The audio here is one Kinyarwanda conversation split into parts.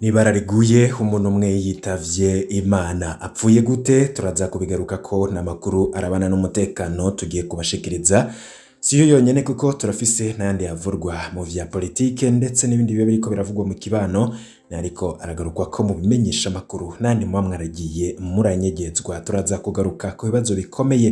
n'ibara riguye umuntu umwe yitabye imana apfuye gute turaza kubigaruka ko n'amakuru arabana n'umutekano tugiye kubashikiriza si yo yonyine kuko turafise n'ayandi yavurwa mu vya politiki ndetse n'ibindi biba ko biravugwa mu kibano ariko aragarukwa ko mu bimenyesha amakuru nandi mwamwe aragiye muranyegetswa turaza kugaruka ku bibazo bikomeye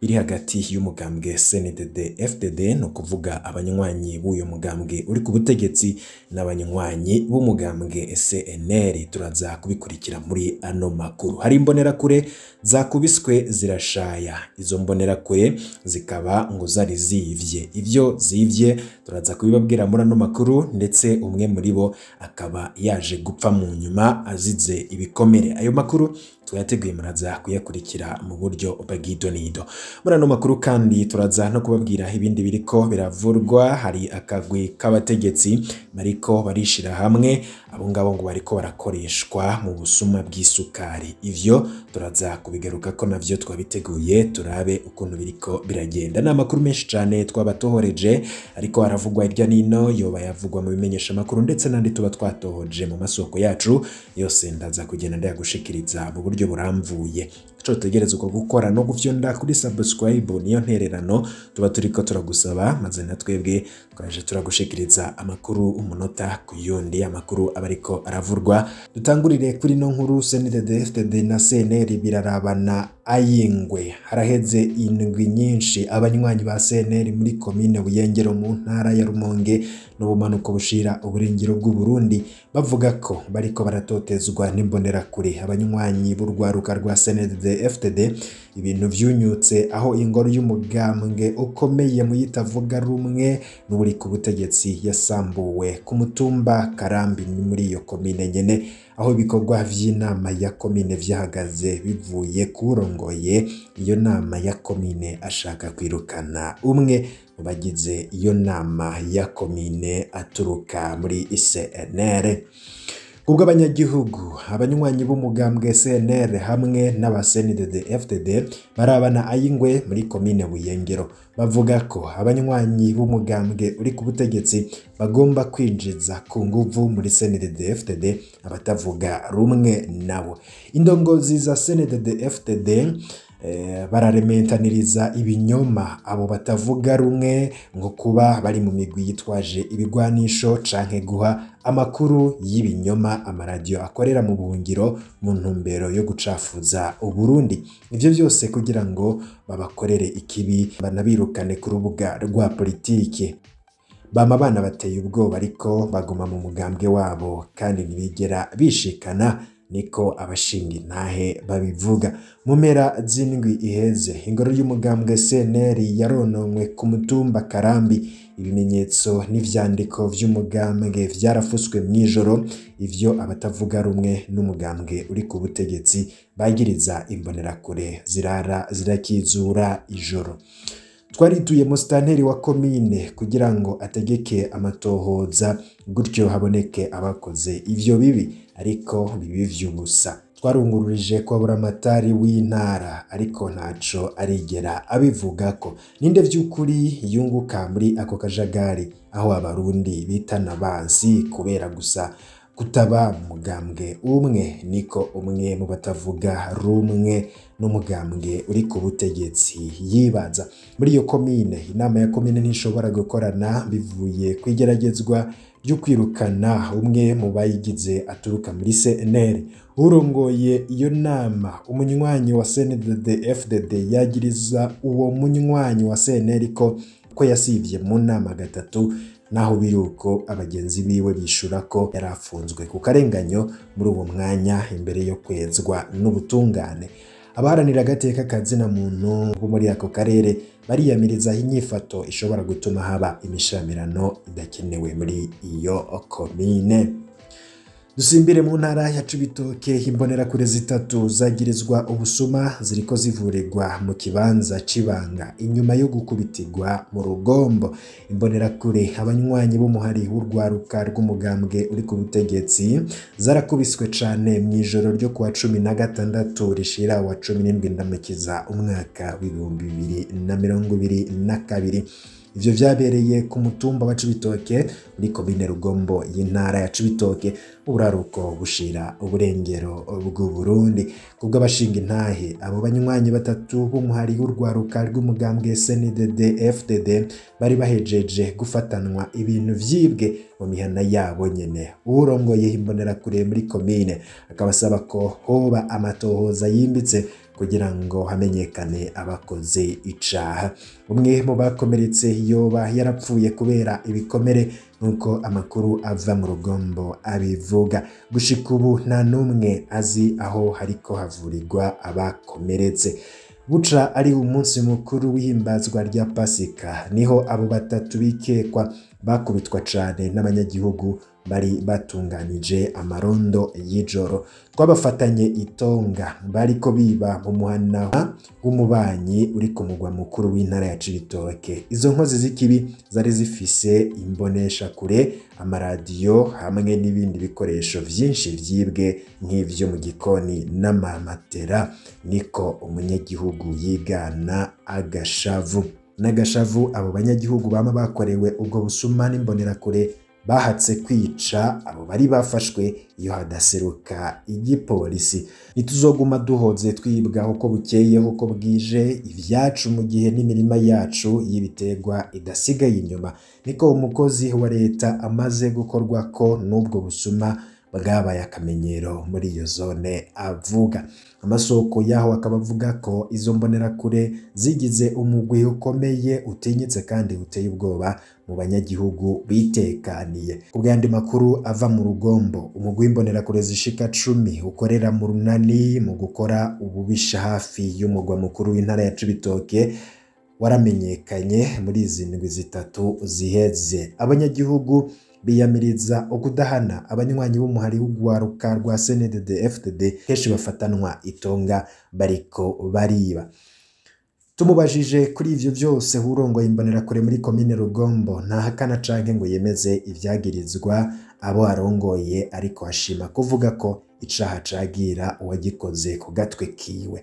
iri hagati y'umugambwe CNDD FDD ni ukuvuga abanywanyi b'uyu mugambwe uri ku butegetsi n'abanywanyi b'umugambwe CNL turaza kubikurikira muri ano makuru hari imbonerakure zakubiswe zirashaya izo mbonerakure zikaba ngo zari ziyivye ibyo zivye turaza kubibabwira muri ano makuru ndetse umwe muri bo akaba yaje gupfa mu nyuma azize ibikomere ayo makuru tuyategwemera za kuyakurikira mu buryo bw'idonido muri ano makuru kandi turaza no kubabwira ibindi biriko biravurwa hari akagwi k'abategetsi bariko barishira hamwe abo ngabo ngo bariko barakoreshwa mu busuma bw'isukari ivyo turaza kubigaruka ko nabyo twabiteguye turabe ukuntu biriko biragenda ni amakuru menshi cyane twabatohoreje ariko haravugwa hirya nino yoba yavugwa mu bimenyeshamakuru ndetse n'andi tuba twatohoje mu masoko yacu yose ndaza kugenda ndayagushikiriza mu buryo buryo buramvuye cyo dutegerezwa gukora no gufyonda kuri sabusikarayibu niyo ntererano tuba turi ko turagusaba maze na twebwe twaje turagushikiriza amakuru umunota ku yundi amakuru aba ariko aravurwa dutangurire kuri no nkuru cnddd na cnr birarabana ayingwe haraheze indwi nyinshi abanywanyi ba cnr muri komine buyengero mu ntara ya rumonge n'ubumanuko bushira uburengero bw'uburundi bavuga ko bariko baratotezwa n'imbonerakure abanywanyi b'urwaruka rwa cndd fpd ibintu byunyutse aho ingoro y'umugambwe ukomeye mu yitavuga rumwe n'uri ku butegetsi yasambuwe ku mutumba karambi muri iyo komine nyene aho ibikorwa by'inama ya komine byahagaze bivuye kurongoye iyo nama ya komine ashaka kwirukana umwe mu bagize iyo nama ya komine aturuka muri cnr ubwo abanyagihugu abanywanyi b'umugambwe SNL hamwe n'abasenide de barabana ay'ingwe muri komine Buyengero bavuga ko abanywanyi b'umugambwe uri ku butegetsi bagomba kwinjiza ku nguvu muri senide de abatavuga rumwe nabo indongozi za senide de FDD Eh, bararementaniriza ibinyoma abo batavuga rumwe ngo kuba bari mu migwi yitwaje ibigwanisho canke guha amakuru y'ibinyoma amaradiyo akorera mu buhungiro mu ntumbero yo gucafuza uburundi ibyo byose kugira ngo babakorere ikibi banabirukane ku rubuga rwa politiki bama abana bateye ubwoba ariko baguma mu mugambwe wabo kandi ntibigera bishikana niko abashinga intahe babivuga mu mpera z'indwi iheze ingoro y'umugambwe seneri yarononwe ku mutumba karambi ibimenyetso n'ibyandiko by'umugambwe byarafutswe mu ijoro ibyo abatavuga rumwe n'umugambwe uri ku butegetsi bagiriza imbonerakure zirara zirakizura ijoro twarituye musitanteri wa komine kugira ngo ategeke amatohoza gutyo haboneke abakoze ibyo bibi ariko bibi vy'ubusa twarungururije kwa buramatari w'intara ariko ntaco arigera abivuga ko ninde by’ukuri yunguka muri ako kajagari aho abarundi bitana bazi kubera gusa kutaba umugambwe umwe niko umwe mu batavuga rumwe n'umugambwe uri ku butegetsi yibanza muri iyo komine inama ya komine ntishobora gukorana bivuye ku igeragezwa ryo kwirukana umwe mu bayigize aturuka muri cnr urongoye iyo nama umunywanyi wa cndd fdd yagiriza uwo munywanyi wa cnr ko ko yasibye mu nama gatatu naho biri uko abagenzi biwe bishura ko yari afunzwe ku karenganyo muri uwo mwanya imbere yo kwezwa n'ubutungane abaharanira agateka ka muntu bo muri ako karere bariyamirizaho inyifato ishobora gutuma haba imishamirano idakenewe muri iyo komine dusimbire mu ntara ya cibitoke imbonerakure zitatu zagirizwa ubusuma ziriko zivurirwa mu kibanza c'ibanga inyuma yo gukubitirwa mu rugombo imbonerakure abanywanyi b'umuhari w'urwaruka rw'umugambwe uri ku butegetsi zarakubiswe cane mu ijoro ryo kuwa cumi na gatandatu rishira wa cumi n'indwi ndamukiza umwaka w'ibihumbi bibiri na mirongo ibiri na kabiri Ibyo byabereye ku mutumba wa Cibitoke muri komine Rugombo y'intara ya Cibitoke uburaruko bushira uburengero bw'Uburundi kubwo abashinga intahe abo banywanyi batatu b'umuhari w'urwaruka rw'umugambwe SNDD FDD bari bahejeje gufatanwa ibintu vyibwe mu mihana yabo nyene urongoye imbonerakure muri komine akabasaba ko hoba amatohoza yimbitse kugira ngo hamenyekane abakoze icaha umwe mu bakomeretse yoba yarapfuye kubera ibikomere nk'uko amakuru ava mu rugombo abivuga gushika ubu nta n'umwe azi aho hariko havurirwa abakomeretse buca ari umunsi mukuru w'ihimbazwa rya pasika niho abo batatu bikekwa bakubitwa cyane n'abanyagihugu bari batunganyije amarondo y'ijoro twabafatanye itonga bariko biba mu muhana w'umubanyi uri ku mugwa mukuru w'intara ya Cibitoke izo nkozi z'ikibi zari zifise imbonesha kure amaradiyo hamwe n'ibindi bikoresho byinshi byibwe nk'ibyo mu gikoni n'amamatera niko umunyagihugu yigana agashavu n'agashavu abo banyagihugu bama bakorewe ubwo busuma n'imbonerakure bahatse kwica abo bari bafashwe iyo hadaseruka igipolisi ntituzoguma duhodze twibwaho uko bukeye uko bwije ibyacu mu gihe n'imirima yacu y'ibiterwa idasigaye inyuma niko umukozi wa leta amaze gukorwa ko n'ubwo busuma bwabaye akamenyero muri iyo zone avuga amasoko yaho akaba avuga ko izo mbonerakure zigize umugwi ukomeye utinyitse kandi uteye ubwoba mu banyagihugu bitekaniye ku bw'andi makuru ava mu rugombo umugwi w'imbonerakure zishika cumi ukorera mu runani mu gukora ububisha hafi y'umugwa mukuru w'intara ya cibitoke waramenyekanye muri izi ndwi zitatu ziheze abanyagihugu biyamiriza ukudahana abanywanyi b'umuhari w'urwaruka rwa cndd fdd kenshi bafatanwa itonga bariko bariba tumubajije kuri ibyo byose urongoye imbonerakure muri komine rugombo ntahakana canke ngo yemeze ibyagirizwa abo arongoye ariko ashima kuvuga ko icaha cagira uwagikoze ku gatwe kiwe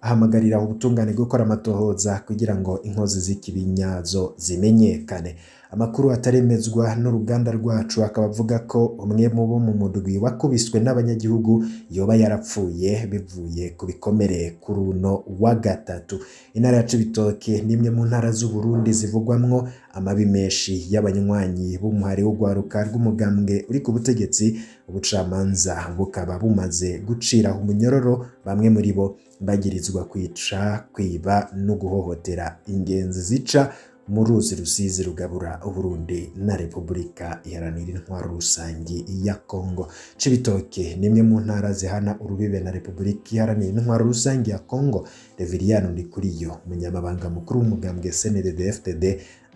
ahamagarira ubutungane gukora amatohoza kugira ngo inkozi z’ikibinyazo zimenyekane amakuru ataremezwa n'uruganda rwacu akaba avuga ko umwe mu bo mu mudwi wakubiswe n'abanyagihugu yoba yarapfuye bivuye ku bikomere ku runo wa gatatu intara ya cibitoke ni imwe mu ntara z'uburundi zivugwamwo amabi menshi y'abanywanyi b'umuhari w'urwaruka rw'umugambwe uri ku butegetsi ubucamanza bukaba bumaze gucira umunyororo bamwe muri bo bagirizwa kwica kwiba no guhohotera ingenzi zica mu ruzi rusizi rugabura Burundi na repubulika iharanira intwaro rusange ya kongo cibitoke ni imwe mu ntara zihana urubibe na repubulika iharanira intwaro rusange ya kongo reviriyano ndikuriyo umunyamabanga mukuru w'umugambwe snddftd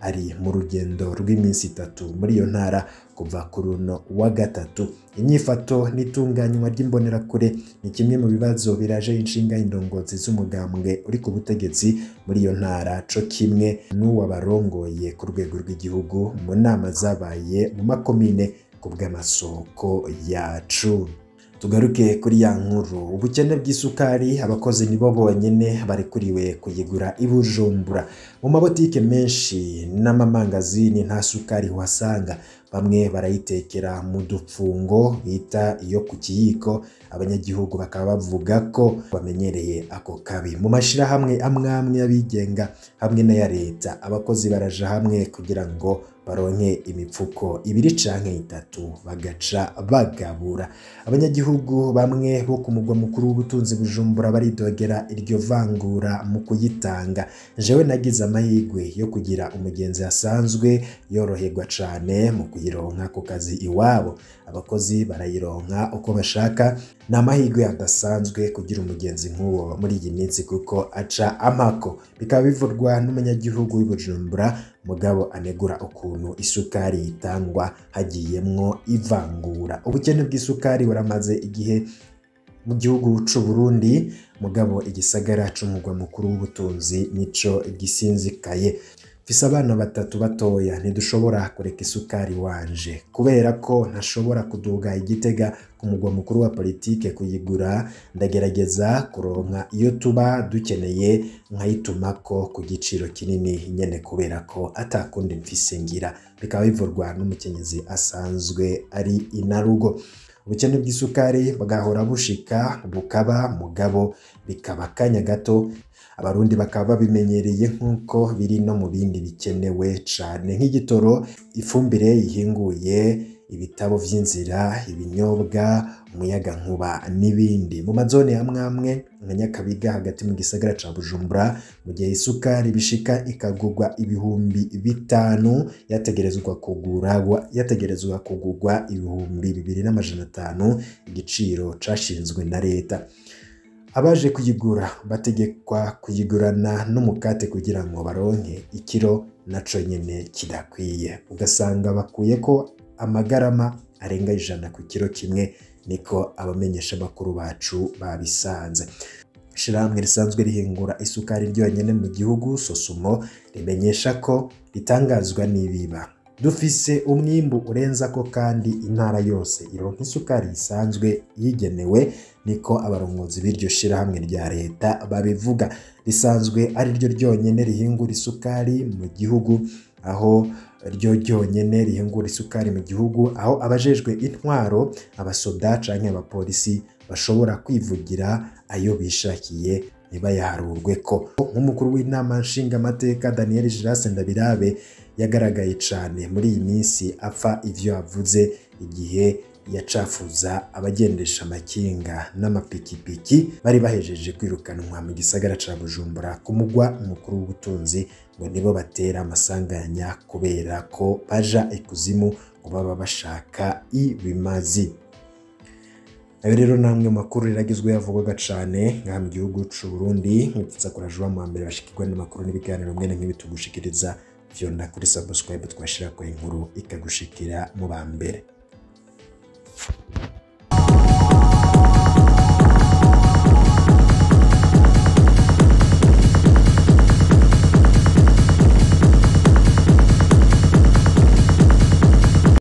ari mu rugendo rw'iminsi itatu muri iyo ntara kuva kuri uno wa gatatu inyifato n'itunganywa ry'imbonerakure ni kimwe mu bibazo biraje inshinga indongozi z'umugambwe uri ku butegetsi muri iyo ntara co kimwe n'uwabarongoye ku rwego rw'igihugu mu nama zabaye mu makomine ku bw'amasoko yacu tugaruke kuri ya nkuru ubukene bw'isukari abakozi nibo bonyine barekuriwe kuyigura i bujumbura mu mabotike menshi n'amamangazini nta sukari uhasanga bamwe barayitekera mu dupfungo bita iyo ku kiyiko abanyagihugu bakaba bavuga ko bamenyereye ako kabi mu mashyirahamwe amwe amwe y'abigenga hamwe n'aya leta abakozi baraje hamwe kugira ngo baronke imipfuko ibiri canke itatu bagaca bagabura abanyagihugu bamwe bo ku mugwa mukuru w'ubutunzi bujumbura baridogera iryo vangura mu kuyitanga jewe nagize amahirwe yo kugira umugenzi asanzwe yorohegwa cane mu kuyironka ku kazi iwabo abakozi barayironka uko bashaka ni amahirwe adasanzwe kugira umugenzi nk'uwo muri iyi minsi kuko aca amako bikaba bivurwa n'umunyagihugu w'i Bujumbura mugabo anegura ukuntu isukari yitangwa hagiyemwo ivangura ubukene bw'isukari buramaze igihe mu gihugu cy'u Burundi mugabo igisagara cy'umugwa mukuru w'ubutunzi nico gisinzikaye mfise abana batatu batoya ntidushobora kureka isukari wanje kubera ko ntashobora kuduga igitega ku mugwa mukuru wa politiki kuyigura ndagerageza kuronka iyo tuba dukeneye ko ku giciro kinini nyene kubera ko atakundi mfise ngira bikaba bivurwa n'umukenyezi asanzwe ari inarugo ubukene bw'isukari bwahora bushika bukaba mugabo bikaba akanya gato abarundi bakaba babimenyereye nk'uko biri no mu bindi bikenewe cyane nk'igitoro ifumbire yihinguye ibitabo by'inzira ibinyobwa umuyagankuba n'ibindi mu mazone amwe amwe nka nyakabiga hagati mu gisagara cya bujumbura mu gihe isukari bishika ikagurwa ibihumbi bitanu yategerezwa kugura yategerezwa kugurwa ibihumbi bibiri n'amajana atanu igiciro cashinzwe na leta abaje kuyigura bategekwa kuyigurana n'umukate kugira ngo baronke ikiro nacyo nyine kidakwiye ugasanga bakuye ko amagarama arenga ijana ku kiro kimwe niko abamenyesha bakuru bacu babisanze ishyirahamwe risanzwe rihingura isukari ryonyine mu gihugu sosumo rimenyesha ko ritangazwa n'ibiba dufise umwimbu urenza ko kandi intara yose ironka isukari risanzwe yigenewe niko abarongozi b'iryo shyirahamwe rya leta babivuga risanzwe ari ryo ryonyine rihingura isukari mu gihugu aho ryo ryonyine rihingura isukari mu gihugu aho abajejwe intwaro abasoda cyangwa abapolisi bashobora kwivugira ayo bishakiye ntibayaharurwe ko nk'umukuru w'inama nshingamateka daniel girase ndabirabe yagaragaye cyane muri iyi minsi apfa ivyo yavuze igihe yacafuza abagendesha amakinga n'amapikipiki bari bahejeje kwirukanwa mu gisagara ca bujumbura kumugwa mukuru w'ubutunzi ngo nibo batera amasanganya kubera ko baja ikuzimu ngo baba bashaka ibimazi ayo rero ni amwe makuru riragizweho yavugwaga cyane nka mu gihugu cy'u Burundi nkipfutsa kuraje wa mbere bashikirwa n'amakuru n'ibiganiro mwene nk'ibi tugushikiriza byonna kuri subscribe twashyira ku inkuru ikagushikira mu ba mbere ん